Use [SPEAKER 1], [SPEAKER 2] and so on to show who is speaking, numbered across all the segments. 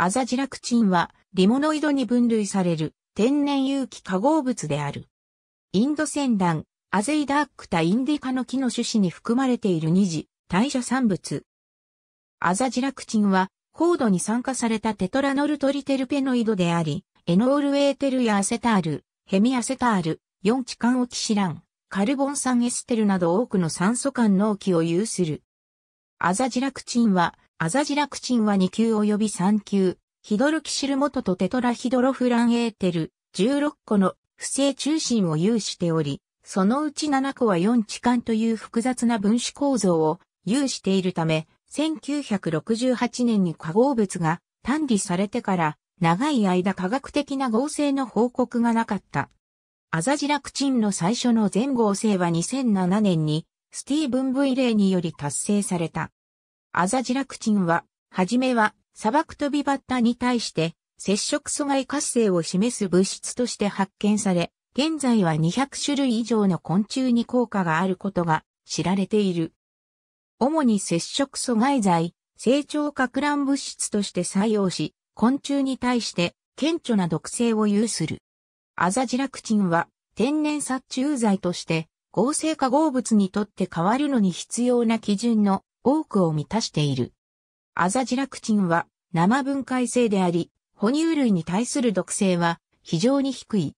[SPEAKER 1] アザジラクチンはリモノイドに分類される天然有機化合物である。インド戦乱アゼイダークタインディカの木の種子に含まれている二次、代謝産物。アザジラクチンは高度に酸化されたテトラノルトリテルペノイドであり、エノールエーテルやアセタール、ヘミアセタール、4カンオキシラン、カルボン酸エステルなど多くの酸素間納期を有する。アザジラクチンはアザジラクチンは2級及び3級、ヒドルキシルモトとテトラヒドロフランエーテル、16個の不正中心を有しており、そのうち7個は4置換という複雑な分子構造を有しているため、1968年に化合物が単理されてから長い間科学的な合成の報告がなかった。アザジラクチンの最初の全合成は2007年にスティーブン・ブイレイにより達成された。アザジラクチンは、はじめは砂漠飛びバッタに対して、接触阻害活性を示す物質として発見され、現在は200種類以上の昆虫に効果があることが知られている。主に接触阻害剤、成長拡乱物質として採用し、昆虫に対して顕著な毒性を有する。アザジラクチンは天然殺虫剤として合成化合物にとって変わるのに必要な基準の多くを満たしている。アザジラクチンは生分解性であり、哺乳類に対する毒性は非常に低い。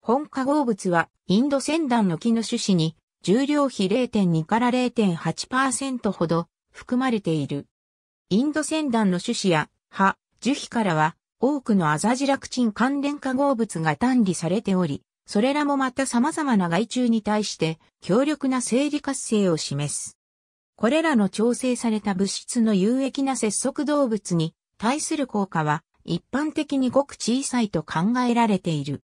[SPEAKER 1] 本化合物はインド仙ンの木の種子に重量比0.2から0.8%ほど含まれている。インド仙ンの種子や葉、樹皮からは多くのアザジラクチン関連化合物が単理されており、それらもまた様々な害虫に対して強力な生理活性を示す。これらの調整された物質の有益な節足動物に対する効果は一般的にごく小さいと考えられている。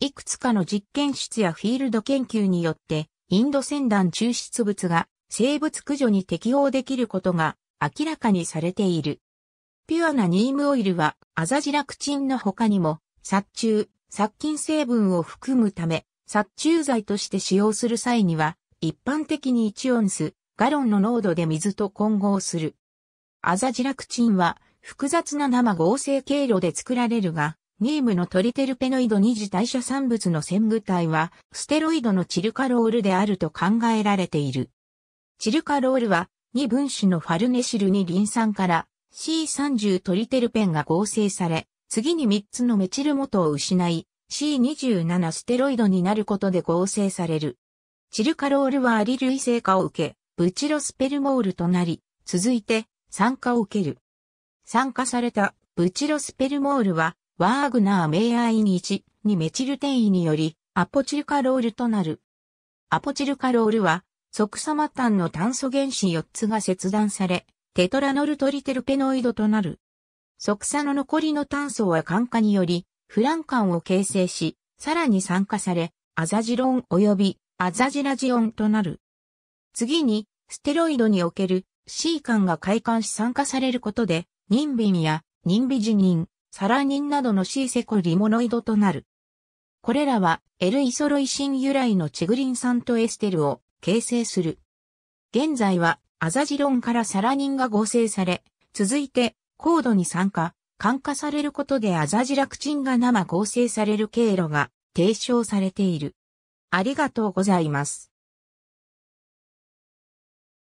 [SPEAKER 1] いくつかの実験室やフィールド研究によってインド船団抽出物が生物駆除に適応できることが明らかにされている。ピュアなニームオイルはアザジラクチンの他にも殺虫、殺菌成分を含むため殺虫剤として使用する際には一般的に1オンスガロンの濃度で水と混合する。アザジラクチンは複雑な生合成経路で作られるが、ニームのトリテルペノイド二次代謝産物の染具体は、ステロイドのチルカロールであると考えられている。チルカロールは、2分子のファルネシルにリン酸から C30 トリテルペンが合成され、次に3つのメチル元を失い、C27 ステロイドになることで合成される。チルカロールはアリル性化を受け、ブチロスペルモールとなり、続いて、参加を受ける。参加された、ブチロスペルモールは、ワーグナー名愛にチにメチル転移により、アポチルカロールとなる。アポチルカロールは、即サマタンの炭素原子4つが切断され、テトラノルトリテルペノイドとなる。即サの残りの炭素は酸化により、フランカンを形成し、さらに酸化され、アザジロン及びアザジラジオンとなる。次に、ステロイドにおける C 管が開管し酸化されることで、妊ニや妊ビジニン、サラニンなどの C セコリモノイドとなる。これらは L イソロイシン由来のチグリン酸とエステルを形成する。現在はアザジロンからサラニンが合成され、続いて高度に酸化、酸化されることでアザジラクチンが生合成される経路が提唱されている。ありがとうございます。